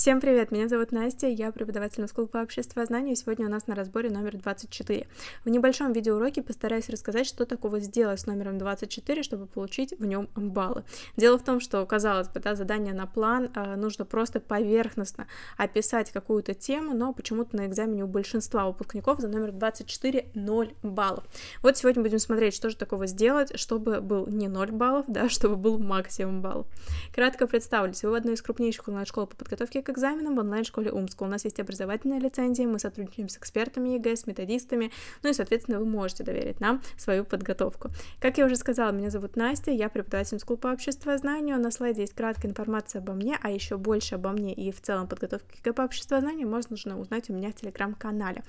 Всем привет, меня зовут Настя, я преподаватель МСКУЛ по обществознанию, и сегодня у нас на разборе номер 24. В небольшом видеоуроке постараюсь рассказать, что такого сделать с номером 24, чтобы получить в нем баллы. Дело в том, что, казалось бы, да, задание на план, э, нужно просто поверхностно описать какую-то тему, но почему-то на экзамене у большинства выпускников за номер 24 0 баллов. Вот сегодня будем смотреть, что же такого сделать, чтобы был не 0 баллов, да, чтобы был максимум баллов. Кратко представлюсь, вы в одной из крупнейших онлайн-школ по подготовке к экзаменам в онлайн-школе Умскул. У нас есть образовательная лицензия, мы сотрудничаем с экспертами ЕГЭ, с методистами, ну и, соответственно, вы можете доверить нам свою подготовку. Как я уже сказала, меня зовут Настя, я преподаватель Умскул по обществознанию, на слайде есть краткая информация обо мне, а еще больше обо мне и в целом подготовке к ЕГЭ по обществознанию можно нужно узнать у меня в Телеграм-канале.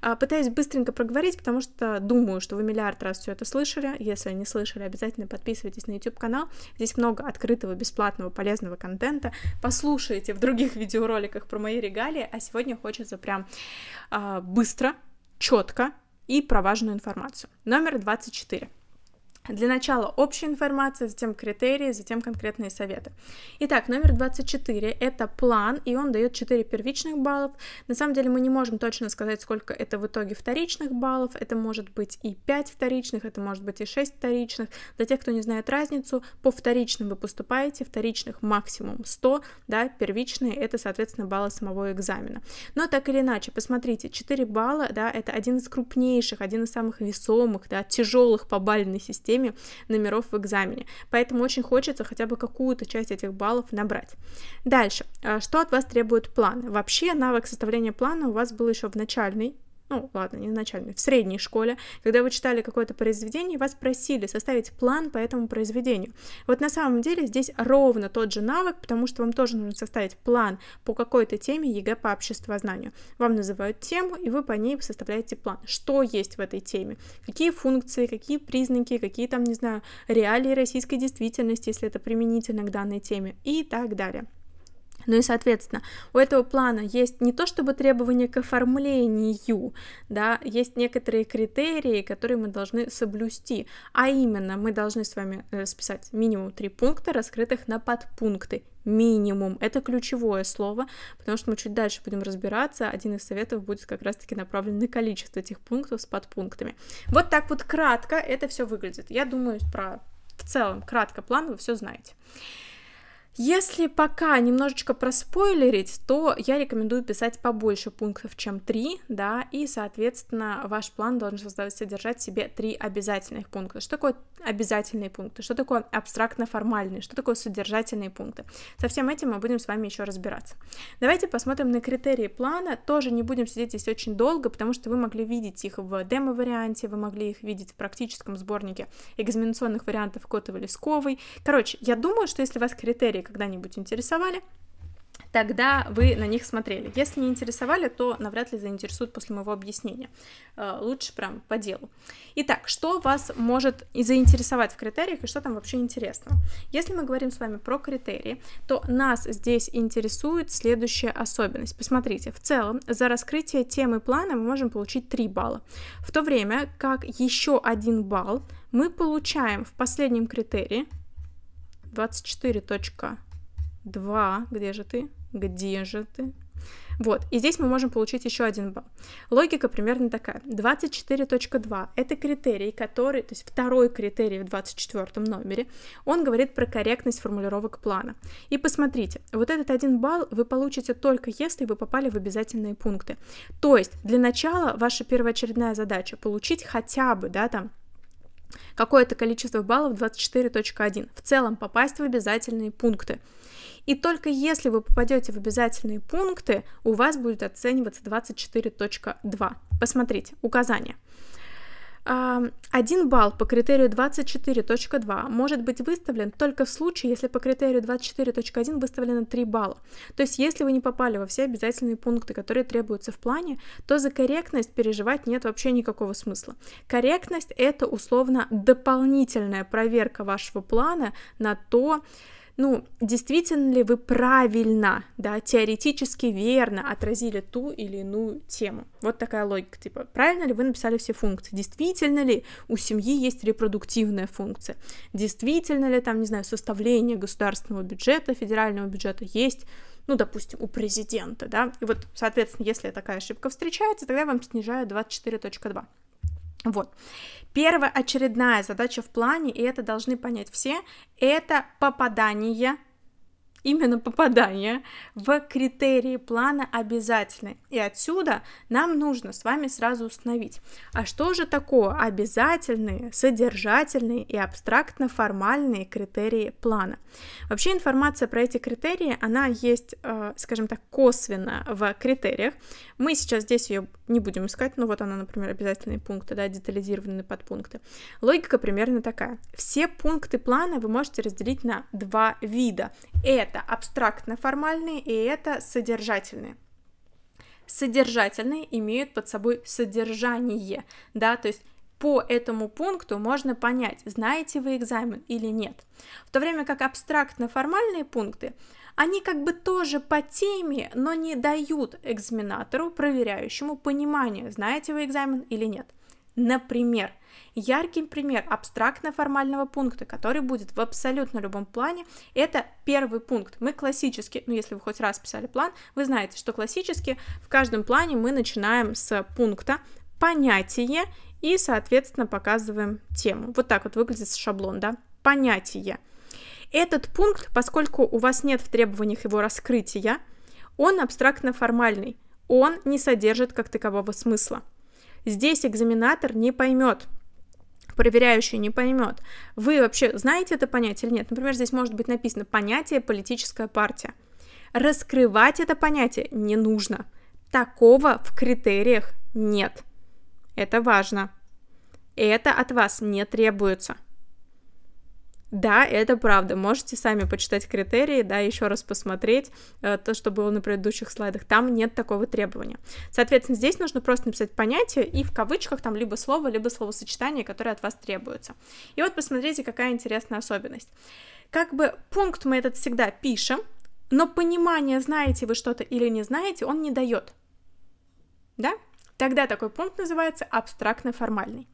А, пытаюсь быстренько проговорить, потому что думаю, что вы миллиард раз все это слышали, если не слышали, обязательно подписывайтесь на YouTube-канал, здесь много открытого, бесплатного, полезного контента, послушайте в других видео видеороликах про мои регалии, а сегодня хочется прям э, быстро, четко и про важную информацию. Номер 24. Для начала общая информация, затем критерии, затем конкретные советы. Итак, номер 24 – это план, и он дает 4 первичных баллов. На самом деле мы не можем точно сказать, сколько это в итоге вторичных баллов. Это может быть и 5 вторичных, это может быть и 6 вторичных. Для тех, кто не знает разницу, по вторичным вы поступаете, вторичных максимум 100, да, первичные – это, соответственно, баллы самого экзамена. Но так или иначе, посмотрите, 4 балла, да, это один из крупнейших, один из самых весомых, да, тяжелых по бальной системе, теме номеров в экзамене. Поэтому очень хочется хотя бы какую-то часть этих баллов набрать. Дальше, а, что от вас требует план? Вообще навык составления плана у вас был еще в начальной ну ладно, не в начальной, в средней школе, когда вы читали какое-то произведение, вас просили составить план по этому произведению. Вот на самом деле здесь ровно тот же навык, потому что вам тоже нужно составить план по какой-то теме ЕГЭ по обществознанию. Вам называют тему, и вы по ней составляете план. Что есть в этой теме? Какие функции, какие признаки, какие там, не знаю, реалии российской действительности, если это применительно к данной теме и так далее. Ну и, соответственно, у этого плана есть не то чтобы требования к оформлению, да, есть некоторые критерии, которые мы должны соблюсти, а именно мы должны с вами э, списать минимум три пункта, раскрытых на подпункты, минимум. Это ключевое слово, потому что мы чуть дальше будем разбираться. Один из советов будет как раз-таки направлен на количество этих пунктов с подпунктами. Вот так вот кратко это все выглядит. Я думаю, про в целом кратко план вы все знаете. Если пока немножечко проспойлерить, то я рекомендую писать побольше пунктов, чем три, да, и, соответственно, ваш план должен содержать в себе три обязательных пункта. Что такое обязательные пункты? Что такое абстрактно-формальные? Что такое содержательные пункты? Со всем этим мы будем с вами еще разбираться. Давайте посмотрим на критерии плана. Тоже не будем сидеть здесь очень долго, потому что вы могли видеть их в демо-варианте, вы могли их видеть в практическом сборнике экзаменационных вариантов Котова лесковой Короче, я думаю, что если у вас критерии когда-нибудь интересовали, тогда вы на них смотрели. Если не интересовали, то навряд ли заинтересуют после моего объяснения. Э, лучше прям по делу. Итак, что вас может и заинтересовать в критериях, и что там вообще интересного? Если мы говорим с вами про критерии, то нас здесь интересует следующая особенность. Посмотрите, в целом за раскрытие темы плана мы можем получить 3 балла, в то время как еще один балл мы получаем в последнем критерии, 24.2, где же ты? Где же ты? Вот, и здесь мы можем получить еще один балл. Логика примерно такая. 24.2 — это критерий, который, то есть второй критерий в 24 номере, он говорит про корректность формулировок плана. И посмотрите, вот этот один балл вы получите только если вы попали в обязательные пункты. То есть для начала ваша первоочередная задача — получить хотя бы, да, там, какое-то количество баллов 24.1. В целом попасть в обязательные пункты. И только если вы попадете в обязательные пункты, у вас будет оцениваться 24.2. Посмотрите, указание. Один балл по критерию 24.2 может быть выставлен только в случае, если по критерию 24.1 выставлено 3 балла. То есть, если вы не попали во все обязательные пункты, которые требуются в плане, то за корректность переживать нет вообще никакого смысла. Корректность — это условно дополнительная проверка вашего плана на то, ну, действительно ли вы правильно, да, теоретически верно отразили ту или иную тему. Вот такая логика, типа, правильно ли вы написали все функции, действительно ли у семьи есть репродуктивная функция, действительно ли там, не знаю, составление государственного бюджета, федерального бюджета есть, ну, допустим, у президента, да, и вот, соответственно, если такая ошибка встречается, тогда вам снижают 24.2. Вот. Первая очередная задача в плане, и это должны понять все, это попадание именно попадание в критерии плана обязательно. И отсюда нам нужно с вами сразу установить, а что же такое обязательные, содержательные и абстрактно-формальные критерии плана. Вообще информация про эти критерии, она есть, э, скажем так, косвенно в критериях. Мы сейчас здесь ее не будем искать, но вот она, например, обязательные пункты, да, детализированные подпункты. Логика примерно такая. Все пункты плана вы можете разделить на два вида. Это абстрактно-формальные и это содержательные содержательные имеют под собой содержание, да, то есть по этому пункту можно понять, знаете вы экзамен или нет. В то время как абстрактно-формальные пункты они как бы тоже по теме, но не дают экзаменатору, проверяющему понимание, знаете вы экзамен или нет. Например, яркий пример абстрактно-формального пункта, который будет в абсолютно любом плане, это первый пункт. Мы классически, ну если вы хоть раз писали план, вы знаете, что классически в каждом плане мы начинаем с пункта понятие и, соответственно, показываем тему. Вот так вот выглядит шаблон, да, понятие. Этот пункт, поскольку у вас нет в требованиях его раскрытия, он абстрактно-формальный, он не содержит как такового смысла. Здесь экзаменатор не поймет, проверяющий не поймет, вы вообще знаете это понятие или нет. Например, здесь может быть написано понятие «политическая партия». Раскрывать это понятие не нужно. Такого в критериях нет. Это важно. Это от вас не требуется. Да, это правда. Можете сами почитать критерии, да, еще раз посмотреть э, то, что было на предыдущих слайдах. Там нет такого требования. Соответственно, здесь нужно просто написать понятие и в кавычках там либо слово, либо словосочетание, которое от вас требуется. И вот посмотрите, какая интересная особенность. Как бы пункт мы этот всегда пишем, но понимание, знаете вы что-то или не знаете, он не дает. Да? Тогда такой пункт называется абстрактно-формальный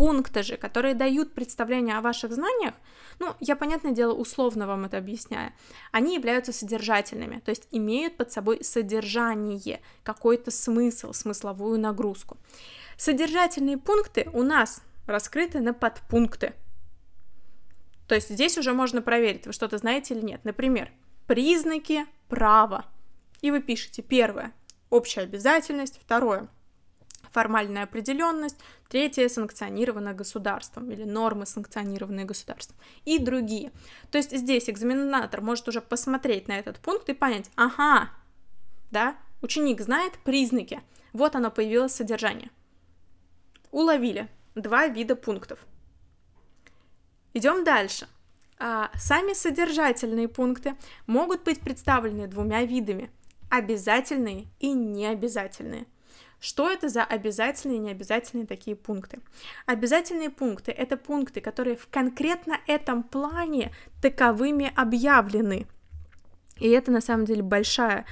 пункты же, которые дают представление о ваших знаниях, ну, я, понятное дело, условно вам это объясняю, они являются содержательными, то есть имеют под собой содержание, какой-то смысл, смысловую нагрузку. Содержательные пункты у нас раскрыты на подпункты. То есть здесь уже можно проверить, вы что-то знаете или нет. Например, признаки права. И вы пишете первое – общая обязательность, второе – формальная определенность, третье санкционировано государством или нормы, санкционированные государством и другие. То есть здесь экзаменатор может уже посмотреть на этот пункт и понять, ага, да, ученик знает признаки, вот оно появилось содержание. Уловили два вида пунктов. Идем дальше. А, сами содержательные пункты могут быть представлены двумя видами – обязательные и необязательные – что это за обязательные и необязательные такие пункты? Обязательные пункты — это пункты, которые в конкретно этом плане таковыми объявлены. И это на самом деле большая,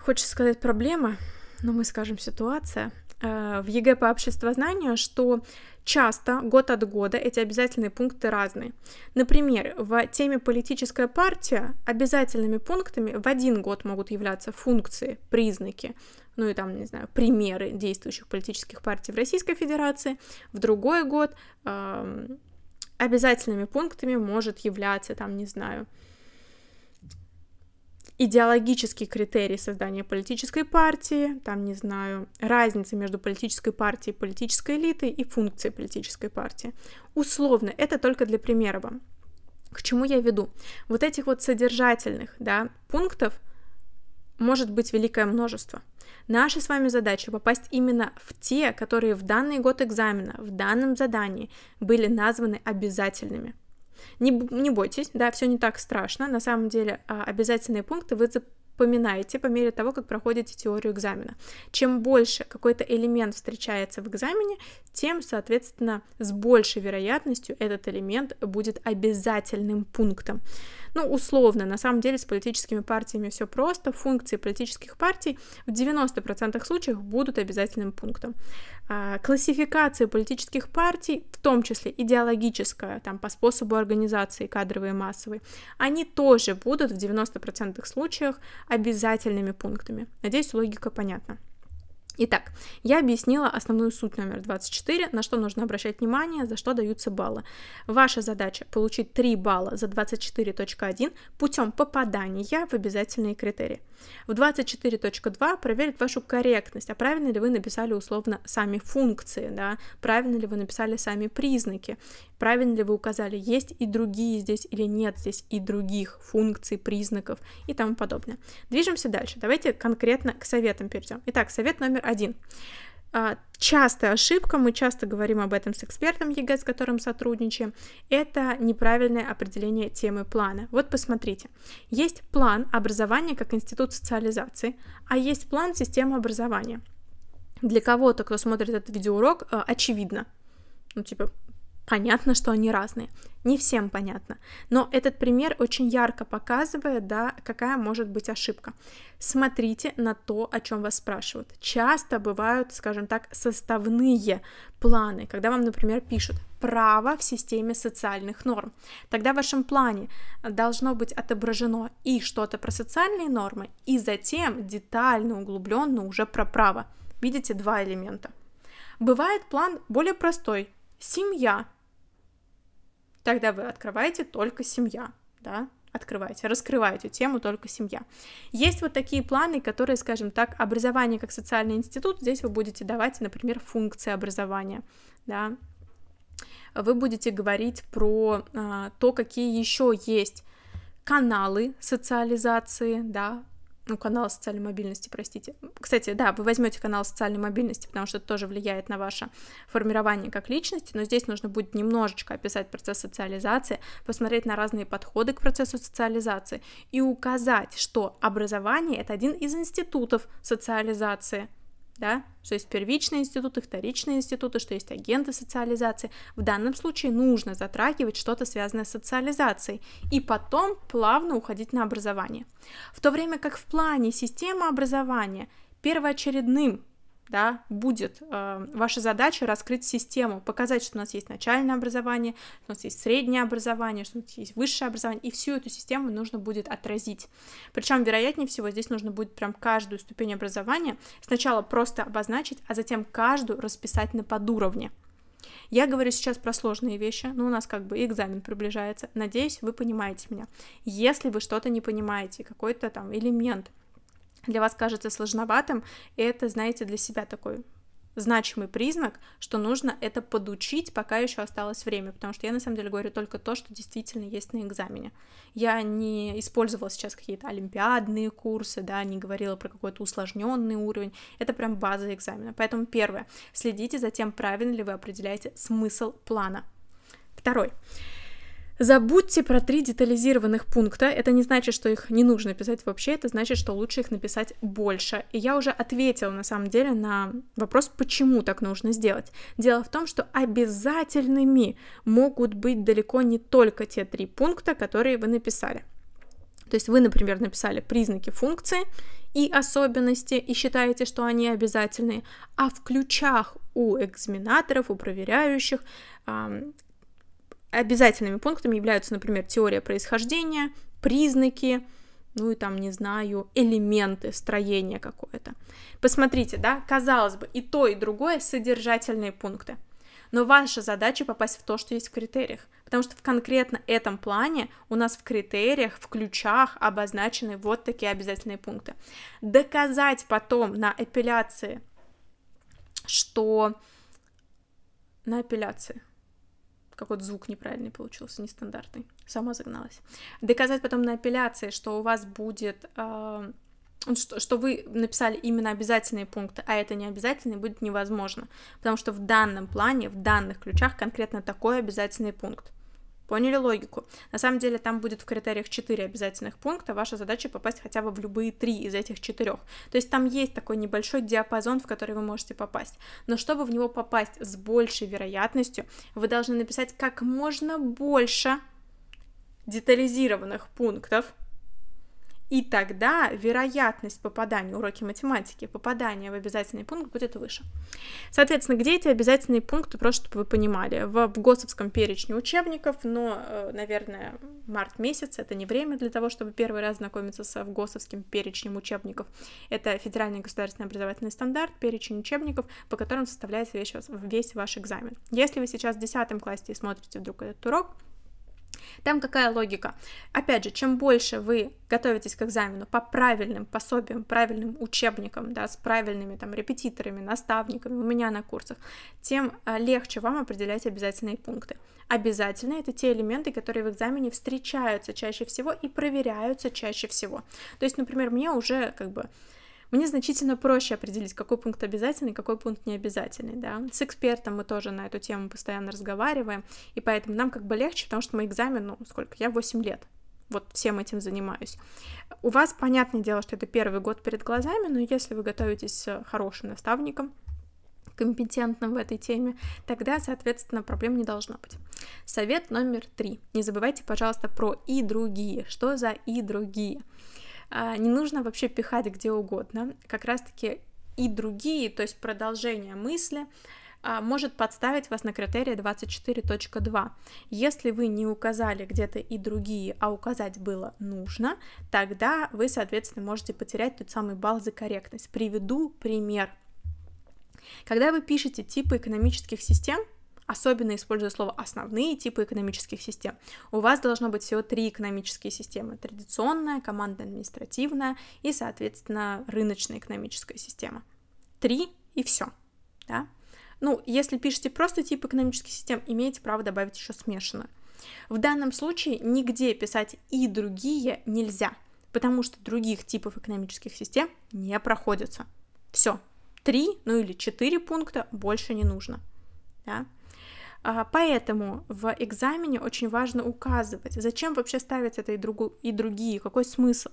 хочется сказать, проблема, но мы скажем ситуация, э, в ЕГЭ по обществознанию, что часто год от года эти обязательные пункты разные. Например, в теме политическая партия обязательными пунктами в один год могут являться функции, признаки, ну и там, не знаю, примеры действующих политических партий в Российской Федерации, в другой год э, обязательными пунктами может являться, там, не знаю, идеологический критерий создания политической партии, там, не знаю, разница между политической партией политической элитой и функцией политической партии. Условно, это только для примера вам. К чему я веду? Вот этих вот содержательных, да, пунктов может быть великое множество — Наша с вами задача попасть именно в те, которые в данный год экзамена, в данном задании были названы обязательными. Не, не бойтесь, да, все не так страшно. На самом деле а, обязательные пункты вы запоминаете по мере того, как проходите теорию экзамена. Чем больше какой-то элемент встречается в экзамене, тем, соответственно, с большей вероятностью этот элемент будет обязательным пунктом ну, условно, на самом деле с политическими партиями все просто, функции политических партий в 90% случаев будут обязательным пунктом. А, Классификация политических партий, в том числе идеологическая, там, по способу организации кадровые, и массовой, они тоже будут в 90% случаев обязательными пунктами. Надеюсь, логика понятна. Итак, я объяснила основную суть номер 24, на что нужно обращать внимание, за что даются баллы. Ваша задача получить 3 балла за 24.1 путем попадания в обязательные критерии. В 24.2 проверит вашу корректность, а правильно ли вы написали условно сами функции, да, правильно ли вы написали сами признаки, правильно ли вы указали, есть и другие здесь или нет здесь и других функций, признаков и тому подобное. Движемся дальше. Давайте конкретно к советам перейдем. Итак, совет номер один. А, частая ошибка, мы часто говорим об этом с экспертом ЕГЭ, с которым сотрудничаем, это неправильное определение темы плана. Вот посмотрите, есть план образования как институт социализации, а есть план системы образования. Для кого-то, кто смотрит этот видеоурок, а, очевидно. Ну, типа, понятно, что они разные. Не всем понятно. Но этот пример очень ярко показывает, да, какая может быть ошибка. Смотрите на то, о чем вас спрашивают. Часто бывают, скажем так, составные планы, когда вам, например, пишут право в системе социальных норм. Тогда в вашем плане должно быть отображено и что-то про социальные нормы, и затем детально, углубленно уже про право. Видите, два элемента. Бывает план более простой. Семья, тогда вы открываете только семья, да, открываете, раскрываете тему только семья. Есть вот такие планы, которые, скажем так, образование как социальный институт, здесь вы будете давать, например, функции образования, да, вы будете говорить про а, то, какие еще есть каналы социализации, да, ну, канал социальной мобильности, простите. Кстати, да, вы возьмете канал социальной мобильности, потому что это тоже влияет на ваше формирование как личности, но здесь нужно будет немножечко описать процесс социализации, посмотреть на разные подходы к процессу социализации и указать, что образование — это один из институтов социализации, да, что есть первичные институты, вторичные институты, что есть агенты социализации. В данном случае нужно затрагивать что-то связанное с социализацией и потом плавно уходить на образование. В то время как в плане системы образования первоочередным да, будет. Э, ваша задача раскрыть систему, показать, что у нас есть начальное образование, что у нас есть среднее образование, что у нас есть высшее образование, и всю эту систему нужно будет отразить. Причем, вероятнее всего, здесь нужно будет прям каждую ступень образования сначала просто обозначить, а затем каждую расписать на подуровне. Я говорю сейчас про сложные вещи, но у нас как бы экзамен приближается. Надеюсь, вы понимаете меня. Если вы что-то не понимаете, какой-то там элемент, для вас кажется сложноватым, и это, знаете, для себя такой значимый признак, что нужно это подучить, пока еще осталось время, потому что я на самом деле говорю только то, что действительно есть на экзамене. Я не использовала сейчас какие-то олимпиадные курсы, да, не говорила про какой-то усложненный уровень, это прям база экзамена. Поэтому первое, следите за тем, правильно ли вы определяете смысл плана. Второй. Забудьте про три детализированных пункта. Это не значит, что их не нужно писать вообще, это значит, что лучше их написать больше. И я уже ответила на самом деле на вопрос, почему так нужно сделать. Дело в том, что обязательными могут быть далеко не только те три пункта, которые вы написали. То есть вы, например, написали признаки функции и особенности и считаете, что они обязательные, а в ключах у экзаменаторов, у проверяющих Обязательными пунктами являются, например, теория происхождения, признаки, ну и там, не знаю, элементы, строения какое-то. Посмотрите, да, казалось бы, и то, и другое содержательные пункты. Но ваша задача попасть в то, что есть в критериях. Потому что в конкретно этом плане у нас в критериях, в ключах обозначены вот такие обязательные пункты. Доказать потом на апелляции, что... На апелляции какой-то звук неправильный получился, нестандартный. Сама загналась. Доказать потом на апелляции, что у вас будет... Э, что, что вы написали именно обязательные пункты, а это не обязательные, будет невозможно. Потому что в данном плане, в данных ключах конкретно такой обязательный пункт. Поняли логику? На самом деле там будет в критериях 4 обязательных пункта, ваша задача попасть хотя бы в любые три из этих четырех. То есть там есть такой небольшой диапазон, в который вы можете попасть. Но чтобы в него попасть с большей вероятностью, вы должны написать как можно больше детализированных пунктов, и тогда вероятность попадания, уроки математики, попадания в обязательный пункт будет выше. Соответственно, где эти обязательные пункты, просто чтобы вы понимали, в, в ГОСовском перечне учебников, но, э, наверное, март месяц — это не время для того, чтобы первый раз знакомиться с ГОСовским перечнем учебников. Это Федеральный государственный образовательный стандарт, перечень учебников, по которым составляется весь, весь ваш экзамен. Если вы сейчас в 10 классе и смотрите вдруг этот урок, там какая логика? Опять же, чем больше вы готовитесь к экзамену по правильным пособиям, правильным учебникам, да, с правильными там репетиторами, наставниками, у меня на курсах, тем а, легче вам определять обязательные пункты. Обязательные это те элементы, которые в экзамене встречаются чаще всего и проверяются чаще всего. То есть, например, мне уже как бы мне значительно проще определить, какой пункт обязательный, какой пункт необязательный, да. С экспертом мы тоже на эту тему постоянно разговариваем, и поэтому нам как бы легче, потому что мы экзамен, ну, сколько, я 8 лет, вот всем этим занимаюсь. У вас, понятное дело, что это первый год перед глазами, но если вы готовитесь с э, хорошим наставником, компетентным в этой теме, тогда, соответственно, проблем не должно быть. Совет номер три. Не забывайте, пожалуйста, про и другие. Что за и другие? А, не нужно вообще пихать где угодно, как раз-таки и другие, то есть продолжение мысли, а, может подставить вас на критерии 24.2. Если вы не указали где-то и другие, а указать было нужно, тогда вы, соответственно, можете потерять тот самый балл за корректность. Приведу пример. Когда вы пишете типы экономических систем, особенно используя слово «основные типы экономических систем». У вас должно быть всего три экономические системы — традиционная, командно-административная и, соответственно, рыночная экономическая система. Три и все, да? Ну, если пишете просто тип экономических систем, имеете право добавить еще смешанную. В данном случае нигде писать «и другие» нельзя, потому что других типов экономических систем не проходится. Все, три, ну или четыре пункта больше не нужно. Да? А, поэтому в экзамене очень важно указывать, зачем вообще ставить это и, другу, и другие, какой смысл.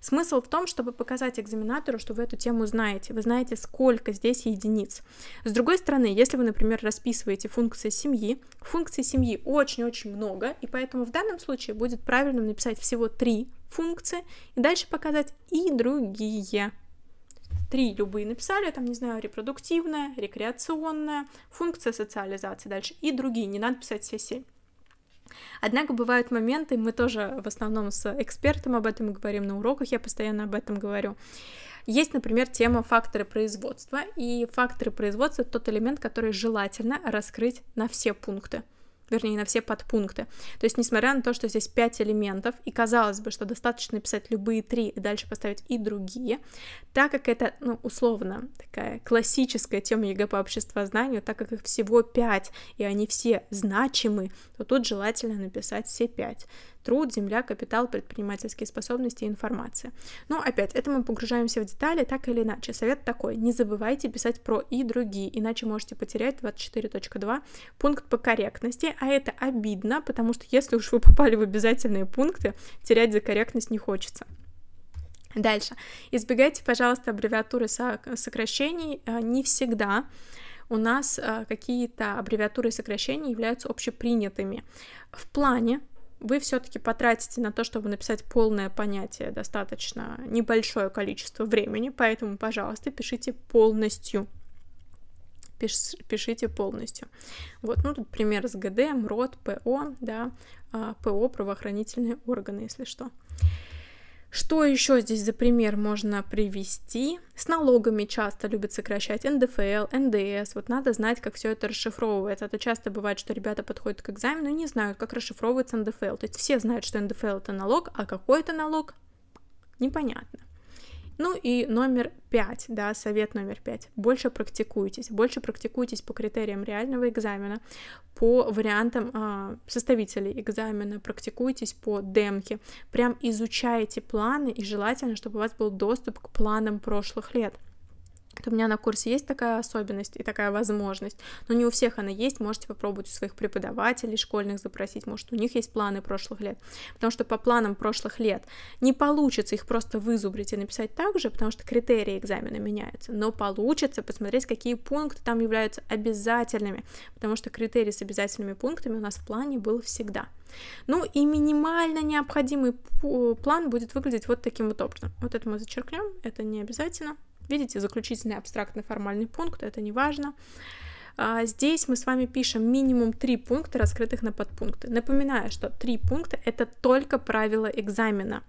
Смысл в том, чтобы показать экзаменатору, что вы эту тему знаете, вы знаете, сколько здесь единиц. С другой стороны, если вы, например, расписываете функции семьи, функций семьи очень-очень много, и поэтому в данном случае будет правильным написать всего три функции и дальше показать и другие три любые написали, там, не знаю, репродуктивная, рекреационная, функция социализации дальше и другие, не надо писать все семь. Однако бывают моменты, мы тоже в основном с экспертом об этом говорим на уроках, я постоянно об этом говорю. Есть, например, тема факторы производства, и факторы производства — тот элемент, который желательно раскрыть на все пункты вернее, на все подпункты. То есть, несмотря на то, что здесь пять элементов, и казалось бы, что достаточно написать любые три и дальше поставить и другие, так как это, ну, условно, такая классическая тема ЕГЭ по обществознанию, так как их всего пять и они все значимы, то тут желательно написать все пять труд, земля, капитал, предпринимательские способности и информация. Но опять, это мы погружаемся в детали, так или иначе. Совет такой, не забывайте писать про и другие, иначе можете потерять 24.2 пункт по корректности, а это обидно, потому что если уж вы попали в обязательные пункты, терять за корректность не хочется. Дальше. Избегайте, пожалуйста, аббревиатуры сокращений. Э, не всегда у нас э, какие-то аббревиатуры и сокращения являются общепринятыми. В плане вы все-таки потратите на то, чтобы написать полное понятие достаточно небольшое количество времени, поэтому, пожалуйста, пишите полностью. Пиш, пишите полностью. Вот, ну тут пример с ГД, МРОД, эм, ПО, да, а, ПО, правоохранительные органы, если что. Что еще здесь за пример можно привести? С налогами часто любят сокращать НДФЛ, НДС. Вот надо знать, как все это расшифровывается. А то часто бывает, что ребята подходят к экзамену и не знают, как расшифровывается НДФЛ. То есть все знают, что НДФЛ это налог, а какой это налог непонятно. Ну и номер пять, да, совет номер пять. Больше практикуйтесь, больше практикуйтесь по критериям реального экзамена, по вариантам э, составителей экзамена, практикуйтесь по демке, прям изучайте планы и желательно, чтобы у вас был доступ к планам прошлых лет то у меня на курсе есть такая особенность и такая возможность, но не у всех она есть, можете попробовать у своих преподавателей школьных запросить, может, у них есть планы прошлых лет, потому что по планам прошлых лет не получится их просто вызубрить и написать так же, потому что критерии экзамена меняются, но получится посмотреть, какие пункты там являются обязательными, потому что критерий с обязательными пунктами у нас в плане был всегда. Ну и минимально необходимый план будет выглядеть вот таким вот образом. Вот это мы зачеркнем, это не обязательно, Видите, заключительный абстрактный формальный пункт, это не важно. А, здесь мы с вами пишем минимум три пункта, раскрытых на подпункты. Напоминаю, что три пункта — это только правило экзамена.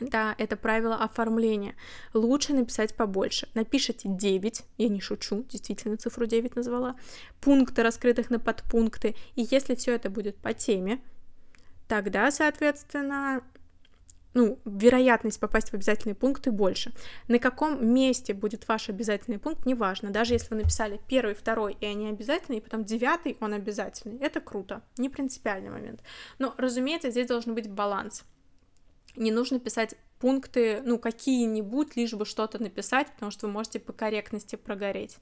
Да, это правило оформления. Лучше написать побольше. Напишите 9, я не шучу, действительно цифру 9 назвала, пункты, раскрытых на подпункты. И если все это будет по теме, тогда, соответственно, ну, вероятность попасть в обязательные пункты больше. На каком месте будет ваш обязательный пункт, неважно. Даже если вы написали первый, второй, и они обязательные, и потом девятый, он обязательный. Это круто, не принципиальный момент. Но, разумеется, здесь должен быть баланс. Не нужно писать пункты, ну, какие-нибудь, лишь бы что-то написать, потому что вы можете по корректности прогореть.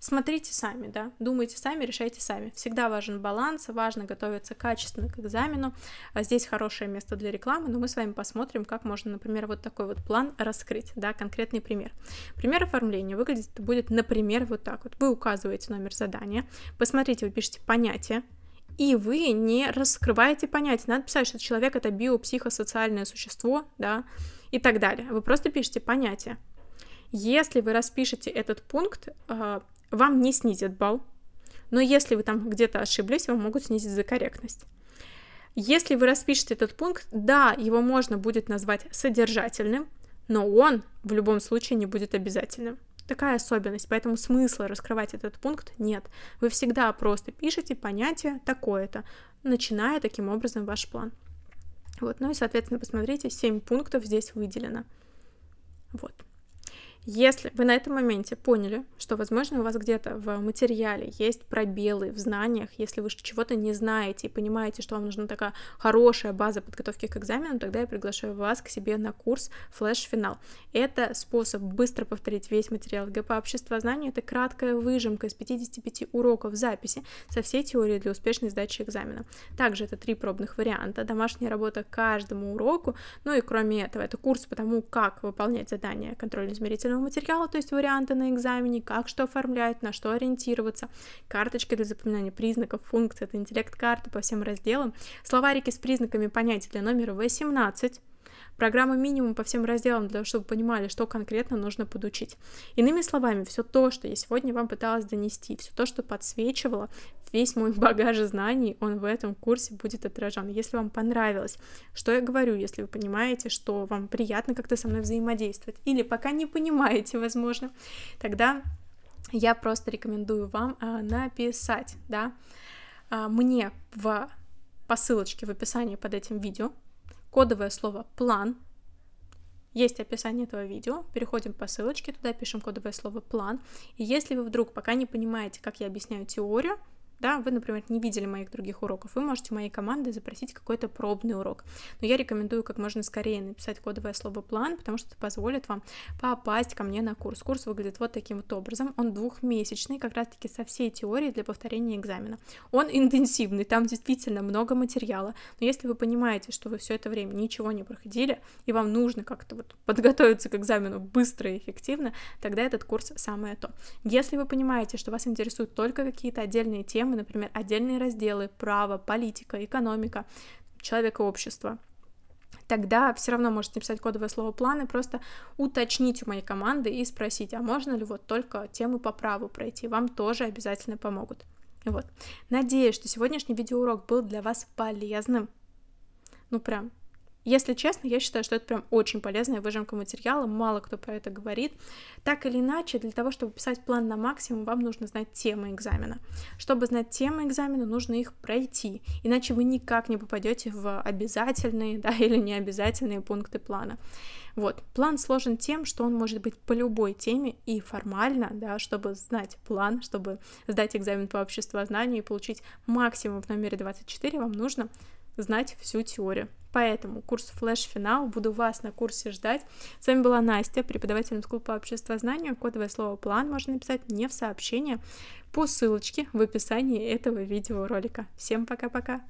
Смотрите сами, да, думайте сами, решайте сами. Всегда важен баланс, важно готовиться качественно к экзамену. А здесь хорошее место для рекламы, но мы с вами посмотрим, как можно, например, вот такой вот план раскрыть, да, конкретный пример. Пример оформления выглядит будет, например, вот так вот. Вы указываете номер задания, посмотрите, вы пишете понятие, и вы не раскрываете понятие. Надо писать, что человек это биопсихосоциальное существо, да, и так далее. Вы просто пишете понятие. Если вы распишете этот пункт, а, вам не снизят балл, но если вы там где-то ошиблись, вам могут снизить за корректность. Если вы распишете этот пункт, да, его можно будет назвать содержательным, но он в любом случае не будет обязательным. Такая особенность, поэтому смысла раскрывать этот пункт нет. Вы всегда просто пишете понятие такое-то, начиная таким образом ваш план. Вот, ну и, соответственно, посмотрите, 7 пунктов здесь выделено. Вот. Если вы на этом моменте поняли, что, возможно, у вас где-то в материале есть пробелы в знаниях, если вы чего-то не знаете и понимаете, что вам нужна такая хорошая база подготовки к экзамену, тогда я приглашаю вас к себе на курс Flash Final. Это способ быстро повторить весь материал ГП «Общество знаний». Это краткая выжимка из 55 уроков записи со всей теорией для успешной сдачи экзамена. Также это три пробных варианта, домашняя работа каждому уроку, ну и кроме этого, это курс по тому, как выполнять задания контрольно-измерительного учебного материала, то есть варианты на экзамене, как что оформлять, на что ориентироваться, карточки для запоминания признаков, функций, это интеллект карты по всем разделам, словарики с признаками понятий для номера 18, Программа минимум по всем разделам, для того, чтобы понимали, что конкретно нужно подучить. Иными словами, все то, что я сегодня вам пыталась донести, все то, что подсвечивала, весь мой багаж знаний, он в этом курсе будет отражен. Если вам понравилось, что я говорю, если вы понимаете, что вам приятно как-то со мной взаимодействовать, или пока не понимаете, возможно, тогда я просто рекомендую вам а, написать, да, а, мне в по ссылочке в описании под этим видео, кодовое слово «план». Есть описание этого видео, переходим по ссылочке туда, пишем кодовое слово «план». И если вы вдруг пока не понимаете, как я объясняю теорию, да, вы, например, не видели моих других уроков, вы можете моей команды запросить какой-то пробный урок. Но я рекомендую как можно скорее написать кодовое слово «план», потому что это позволит вам попасть ко мне на курс. Курс выглядит вот таким вот образом. Он двухмесячный, как раз-таки со всей теорией для повторения экзамена. Он интенсивный, там действительно много материала. Но если вы понимаете, что вы все это время ничего не проходили, и вам нужно как-то вот подготовиться к экзамену быстро и эффективно, тогда этот курс самое то. Если вы понимаете, что вас интересуют только какие-то отдельные темы, темы, например, отдельные разделы, право, политика, экономика, человек и общество тогда все равно можете написать кодовое слово планы, просто уточнить у моей команды и спросить, а можно ли вот только темы по праву пройти, вам тоже обязательно помогут. Вот. Надеюсь, что сегодняшний видеоурок был для вас полезным. Ну прям если честно, я считаю, что это прям очень полезная выжимка материала, мало кто про это говорит. Так или иначе, для того, чтобы писать план на максимум, вам нужно знать темы экзамена. Чтобы знать темы экзамена, нужно их пройти, иначе вы никак не попадете в обязательные да, или необязательные пункты плана. Вот. План сложен тем, что он может быть по любой теме и формально, да, чтобы знать план, чтобы сдать экзамен по обществознанию и получить максимум в номере 24, вам нужно знать всю теорию. Поэтому курс Flash Финал буду вас на курсе ждать. С вами была Настя, преподаватель Москлуба по обществознанию. Кодовое слово «план» можно написать мне в сообщение по ссылочке в описании этого видеоролика. Всем пока-пока!